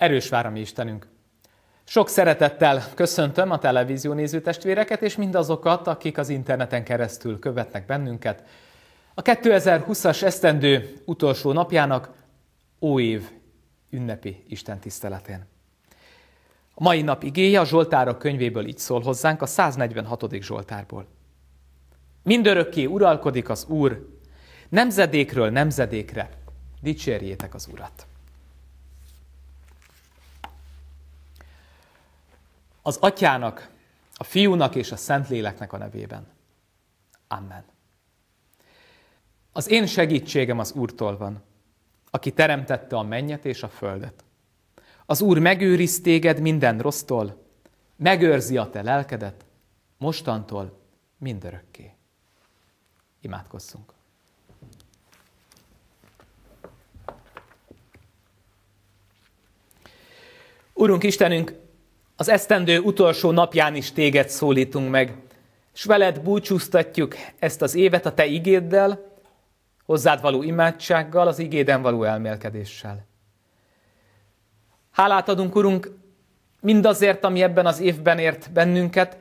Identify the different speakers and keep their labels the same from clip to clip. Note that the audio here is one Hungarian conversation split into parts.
Speaker 1: Erős vár a mi Istenünk! Sok szeretettel köszöntöm a televízió nézőtestvéreket és mindazokat, akik az interneten keresztül követnek bennünket. A 2020-as esztendő utolsó napjának óév ünnepi Isten tiszteletén. A mai nap igéje a Zsoltárok könyvéből így szól hozzánk, a 146. Zsoltárból. Mindörökké uralkodik az Úr, nemzedékről nemzedékre, dicsérjétek az Urat! az atyának, a fiúnak és a Szentléleknek a nevében. Amen. Az én segítségem az Úrtól van, aki teremtette a mennyet és a földet. Az Úr megőriz téged minden rossztól, megőrzi a te lelkedet, mostantól mindörökké. Imádkozzunk. Urunk Istenünk, az esztendő utolsó napján is téged szólítunk meg, és veled búcsúztatjuk ezt az évet a te igéddel, hozzád való imádsággal, az igéden való elmélkedéssel. Hálát adunk, Urunk, mindazért, ami ebben az évben ért bennünket.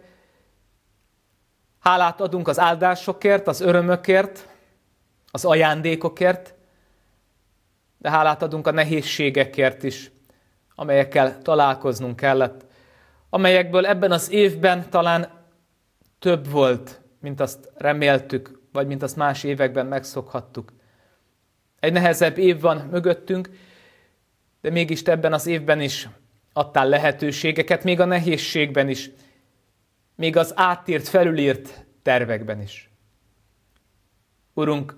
Speaker 1: Hálát adunk az áldásokért, az örömökért, az ajándékokért, de hálát adunk a nehézségekért is, amelyekkel találkoznunk kellett amelyekből ebben az évben talán több volt, mint azt reméltük, vagy mint azt más években megszokhattuk. Egy nehezebb év van mögöttünk, de mégis te ebben az évben is adtál lehetőségeket, még a nehézségben is, még az átírt, felülírt tervekben is. Urunk,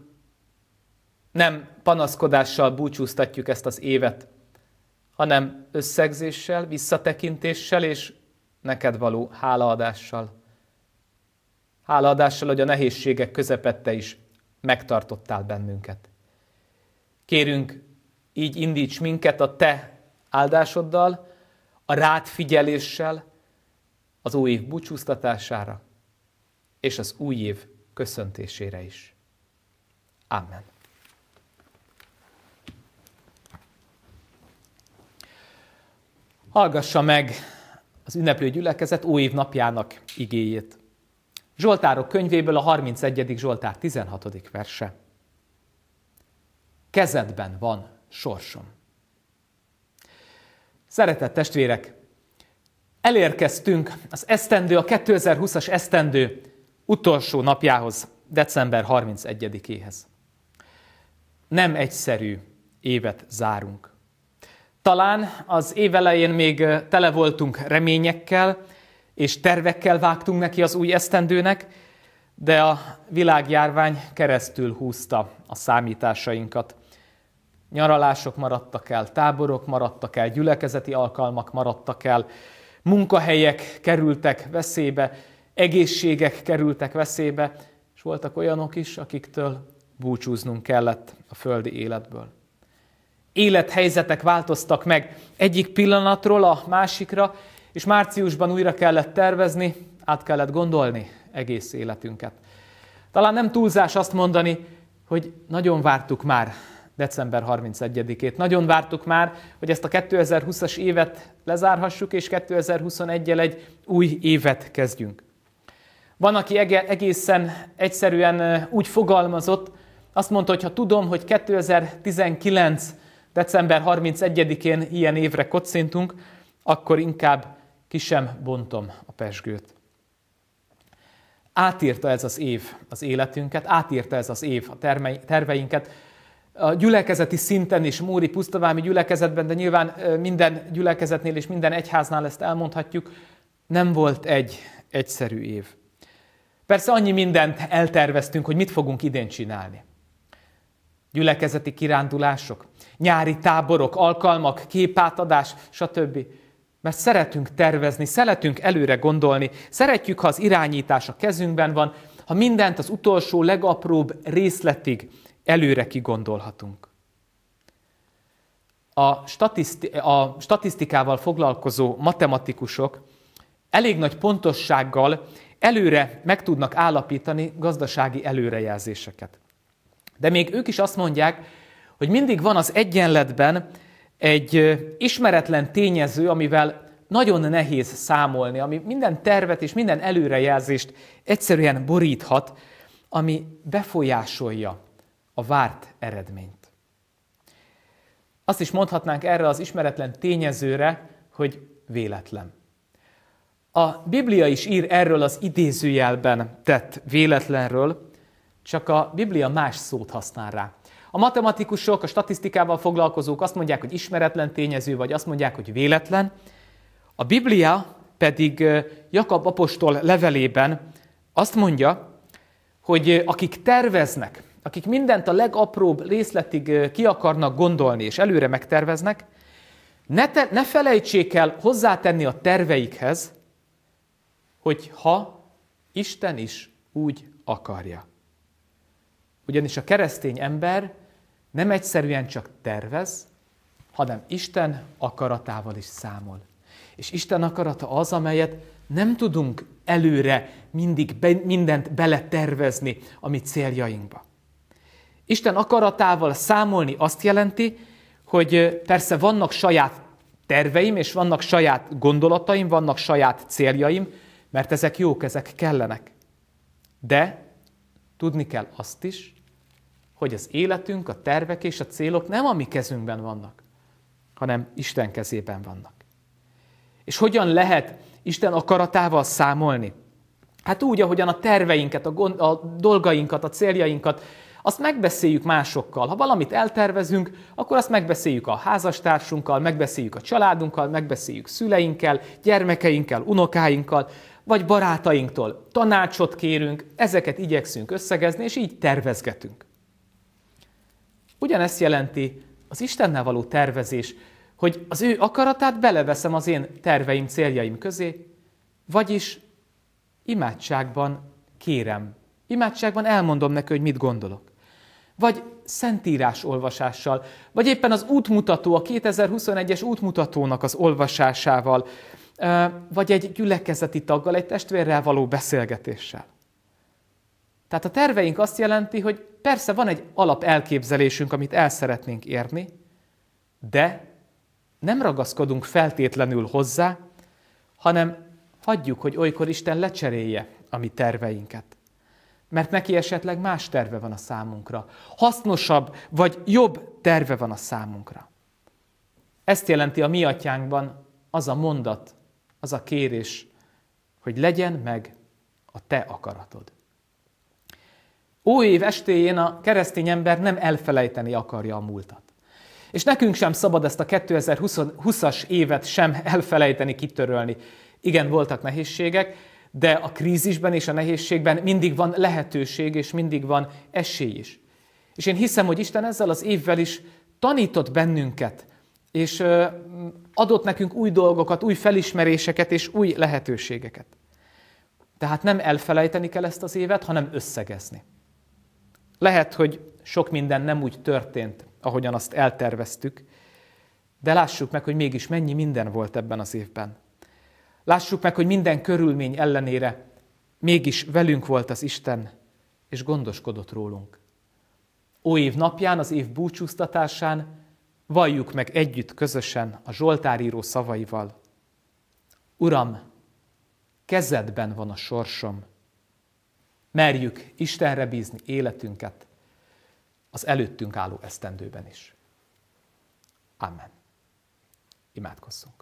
Speaker 1: nem panaszkodással búcsúztatjuk ezt az évet, hanem összegzéssel, visszatekintéssel és neked való hálaadással. Hálaadással, hogy a nehézségek közepette is megtartottál bennünket. Kérünk, így indíts minket a te áldásoddal, a rád figyeléssel, az új év búcsúztatására és az új év köszöntésére is. Amen. Hallgassa meg az ünneplő gyülekezet új év napjának igéjét. Zsoltárok könyvéből a 31. Zsoltár 16. verse. Kezedben van sorsom. Szeretett testvérek, elérkeztünk az esztendő, a 2020-as esztendő utolsó napjához, december 31-éhez. Nem egyszerű évet zárunk. Talán az év elején még tele voltunk reményekkel, és tervekkel vágtunk neki az új esztendőnek, de a világjárvány keresztül húzta a számításainkat. Nyaralások maradtak el, táborok maradtak el, gyülekezeti alkalmak maradtak el, munkahelyek kerültek veszélybe, egészségek kerültek veszélybe, és voltak olyanok is, akiktől búcsúznunk kellett a földi életből élethelyzetek változtak meg egyik pillanatról a másikra, és márciusban újra kellett tervezni, át kellett gondolni egész életünket. Talán nem túlzás azt mondani, hogy nagyon vártuk már december 31-ét. Nagyon vártuk már, hogy ezt a 2020-as évet lezárhassuk, és 2021 jel egy új évet kezdjünk. Van, aki egészen egyszerűen úgy fogalmazott, azt mondta, hogy ha tudom, hogy 2019 december 31-én ilyen évre kocintunk, akkor inkább ki sem bontom a pesgőt. Átírta ez az év az életünket, átírta ez az év a terveinket. A gyülekezeti szinten is, Móri Pusztavámi gyülekezetben, de nyilván minden gyülekezetnél és minden egyháznál ezt elmondhatjuk, nem volt egy egyszerű év. Persze annyi mindent elterveztünk, hogy mit fogunk idén csinálni. Gyülekezeti kirándulások, nyári táborok, alkalmak, képátadás, stb. Mert szeretünk tervezni, szeretünk előre gondolni, szeretjük, ha az irányítás a kezünkben van, ha mindent az utolsó, legapróbb részletig előre kigondolhatunk. A, statiszti- a statisztikával foglalkozó matematikusok elég nagy pontossággal előre meg tudnak állapítani gazdasági előrejelzéseket. De még ők is azt mondják, hogy mindig van az egyenletben egy ismeretlen tényező, amivel nagyon nehéz számolni, ami minden tervet és minden előrejelzést egyszerűen boríthat, ami befolyásolja a várt eredményt. Azt is mondhatnánk erre az ismeretlen tényezőre, hogy véletlen. A Biblia is ír erről az idézőjelben tett véletlenről, csak a Biblia más szót használ rá. A matematikusok, a statisztikával foglalkozók azt mondják, hogy ismeretlen tényező, vagy azt mondják, hogy véletlen. A Biblia pedig Jakab apostol levelében azt mondja, hogy akik terveznek, akik mindent a legapróbb részletig ki akarnak gondolni és előre megterveznek, ne, te, ne felejtsék el hozzátenni a terveikhez, hogy ha Isten is úgy akarja. Ugyanis a keresztény ember nem egyszerűen csak tervez, hanem Isten akaratával is számol. És Isten akarata az, amelyet nem tudunk előre mindig be, mindent beletervezni a mi céljainkba. Isten akaratával számolni azt jelenti, hogy persze vannak saját terveim, és vannak saját gondolataim, vannak saját céljaim, mert ezek jók, ezek kellenek. De Tudni kell azt is, hogy az életünk, a tervek és a célok nem a mi kezünkben vannak, hanem Isten kezében vannak. És hogyan lehet Isten akaratával számolni? Hát úgy, ahogyan a terveinket, a, gond, a dolgainkat, a céljainkat, azt megbeszéljük másokkal. Ha valamit eltervezünk, akkor azt megbeszéljük a házastársunkkal, megbeszéljük a családunkkal, megbeszéljük szüleinkkel, gyermekeinkkel, unokáinkkal, vagy barátainktól tanácsot kérünk, ezeket igyekszünk összegezni, és így tervezgetünk. Ugyanezt jelenti az Istennel való tervezés, hogy az ő akaratát beleveszem az én terveim, céljaim közé, vagyis imádságban kérem, imádságban elmondom neki, hogy mit gondolok. Vagy szentírás olvasással, vagy éppen az útmutató, a 2021-es útmutatónak az olvasásával, vagy egy gyülekezeti taggal, egy testvérrel való beszélgetéssel. Tehát a terveink azt jelenti, hogy persze van egy alap elképzelésünk, amit el szeretnénk érni, de nem ragaszkodunk feltétlenül hozzá, hanem hagyjuk, hogy olykor Isten lecserélje a mi terveinket. Mert neki esetleg más terve van a számunkra. Hasznosabb vagy jobb terve van a számunkra. Ezt jelenti a mi atyánkban az a mondat, az a kérés, hogy legyen meg a te akaratod. Új év estéjén a keresztény ember nem elfelejteni akarja a múltat. És nekünk sem szabad ezt a 2020-as évet sem elfelejteni, kitörölni. Igen, voltak nehézségek, de a krízisben és a nehézségben mindig van lehetőség, és mindig van esély is. És én hiszem, hogy Isten ezzel az évvel is tanított bennünket és adott nekünk új dolgokat, új felismeréseket és új lehetőségeket. Tehát nem elfelejteni kell ezt az évet, hanem összegezni. Lehet, hogy sok minden nem úgy történt, ahogyan azt elterveztük, de lássuk meg, hogy mégis mennyi minden volt ebben az évben. Lássuk meg, hogy minden körülmény ellenére mégis velünk volt az Isten, és gondoskodott rólunk. Ó év napján, az év búcsúztatásán valljuk meg együtt közösen a Zsoltáríró szavaival. Uram, kezedben van a sorsom. Merjük Istenre bízni életünket az előttünk álló esztendőben is. Amen. Imádkozzunk.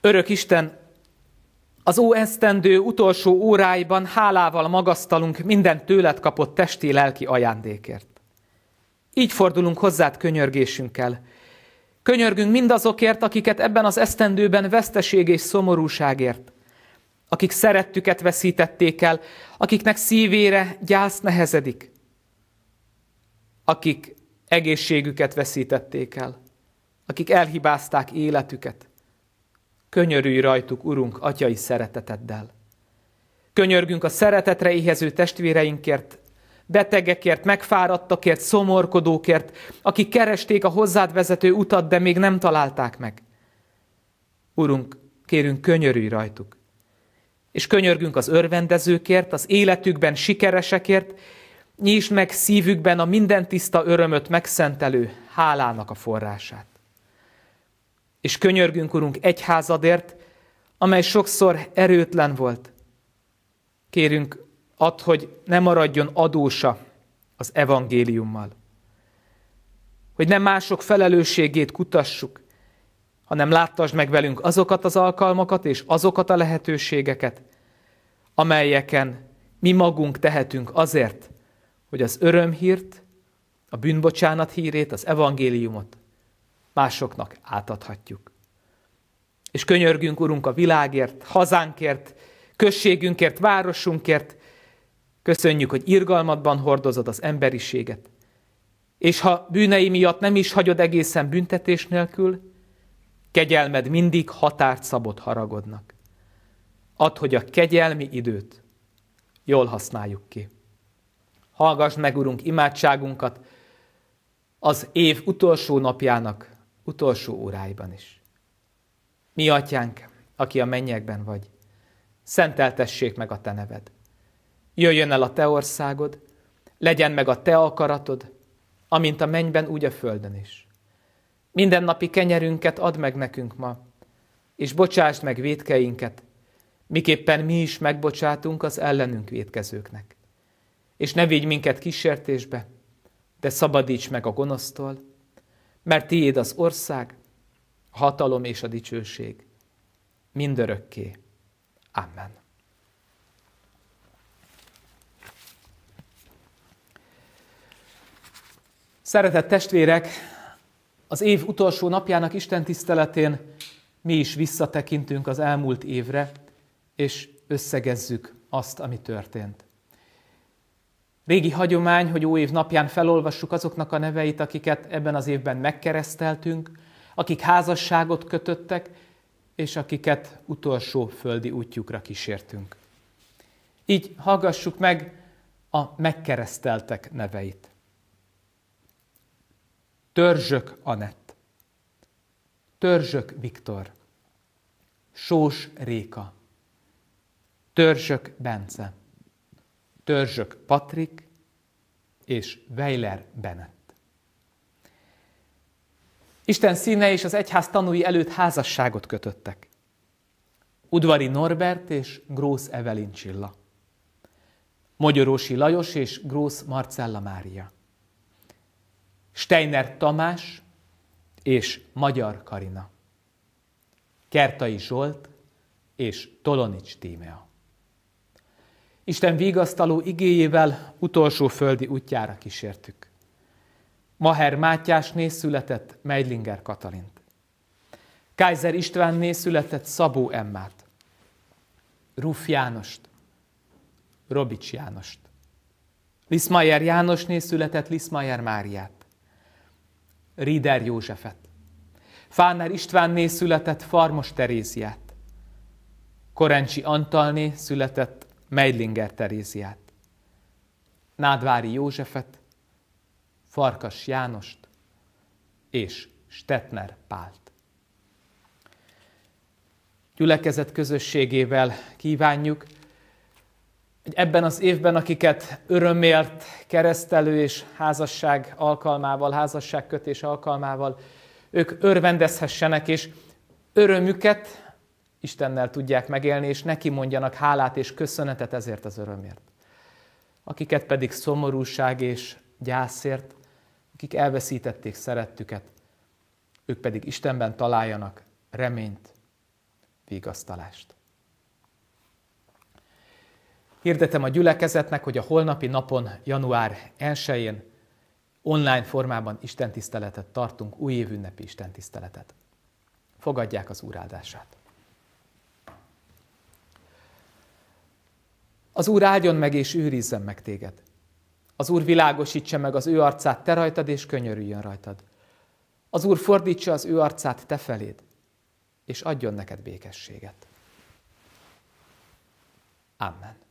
Speaker 1: Örök Isten, az óesztendő utolsó óráiban hálával magasztalunk minden tőled kapott testi-lelki ajándékért. Így fordulunk hozzád könyörgésünkkel. Könyörgünk mindazokért, akiket ebben az esztendőben veszteség és szomorúságért, akik szerettüket veszítették el, akiknek szívére gyász nehezedik, akik egészségüket veszítették el, akik elhibázták életüket, könyörülj rajtuk, Urunk, atyai szereteteddel. Könyörgünk a szeretetre éhező testvéreinkért, betegekért, megfáradtakért, szomorkodókért, akik keresték a hozzád vezető utat, de még nem találták meg. Urunk, kérünk, könyörülj rajtuk. És könyörgünk az örvendezőkért, az életükben sikeresekért, nyisd meg szívükben a minden tiszta örömöt megszentelő hálának a forrását és könyörgünk, Urunk, egyházadért, amely sokszor erőtlen volt. Kérünk, add, hogy ne maradjon adósa az evangéliummal. Hogy nem mások felelősségét kutassuk, hanem láttasd meg velünk azokat az alkalmakat és azokat a lehetőségeket, amelyeken mi magunk tehetünk azért, hogy az örömhírt, a bűnbocsánat hírét, az evangéliumot másoknak átadhatjuk. És könyörgünk, Urunk, a világért, hazánkért, községünkért, városunkért. Köszönjük, hogy irgalmatban hordozod az emberiséget. És ha bűnei miatt nem is hagyod egészen büntetés nélkül, kegyelmed mindig határt szabott haragodnak. Add, hogy a kegyelmi időt jól használjuk ki. Hallgass meg, Urunk, imádságunkat az év utolsó napjának utolsó óráiban is. Mi atyánk, aki a mennyekben vagy, szenteltessék meg a te neved. Jöjjön el a te országod, legyen meg a te akaratod, amint a mennyben, úgy a földön is. Minden napi kenyerünket add meg nekünk ma, és bocsásd meg védkeinket, miképpen mi is megbocsátunk az ellenünk védkezőknek. És ne vigy minket kísértésbe, de szabadíts meg a gonosztól, mert tiéd az ország, a hatalom és a dicsőség mindörökké. Amen. Szeretett testvérek, az év utolsó napjának Isten tiszteletén mi is visszatekintünk az elmúlt évre, és összegezzük azt, ami történt. Régi hagyomány, hogy új év napján felolvassuk azoknak a neveit, akiket ebben az évben megkereszteltünk, akik házasságot kötöttek, és akiket utolsó földi útjukra kísértünk. Így hallgassuk meg a megkereszteltek neveit. Törzsök Anett, Törzsök Viktor, Sós Réka, Törzsök Bence, Törzsök Patrik és Weiler Bennett. Isten színe és az egyház tanúi előtt házasságot kötöttek. Udvari Norbert és Grósz Evelin Csilla. Magyarósi Lajos és Grósz Marcella Mária. Steiner Tamás és Magyar Karina. Kertai Zsolt és Tolonics Tímea. Isten vigasztaló igéjével utolsó földi útjára kísértük. Maher Mátyás néz született Meidlinger Katalint. Kaiser néz született Szabó Emmát. Ruf Jánost. Robics Jánost. Liszmajer néz született Liszmajer Máriát. Rider Józsefet. Fáner István néz született Farmos Teréziát. Korencsi Antalné született Meidlinger Teréziát, Nádvári Józsefet, Farkas Jánost és Stetner Pált. Gyülekezet közösségével kívánjuk, hogy ebben az évben, akiket örömért, keresztelő és házasság alkalmával, házasságkötés alkalmával, ők örvendezhessenek, és örömüket Istennel tudják megélni, és neki mondjanak hálát és köszönetet ezért az örömért. Akiket pedig szomorúság és gyászért, akik elveszítették szerettüket, ők pedig Istenben találjanak reményt, vigasztalást. Hirdetem a gyülekezetnek, hogy a holnapi napon, január 1-én online formában istentiszteletet tartunk, újévünnepi istentiszteletet. Fogadják az úrádását. Az Úr áldjon meg és őrizzen meg téged. Az Úr világosítsa meg az ő arcát te rajtad, és könyörüljön rajtad. Az Úr fordítsa az ő arcát te feléd, és adjon neked békességet. Amen.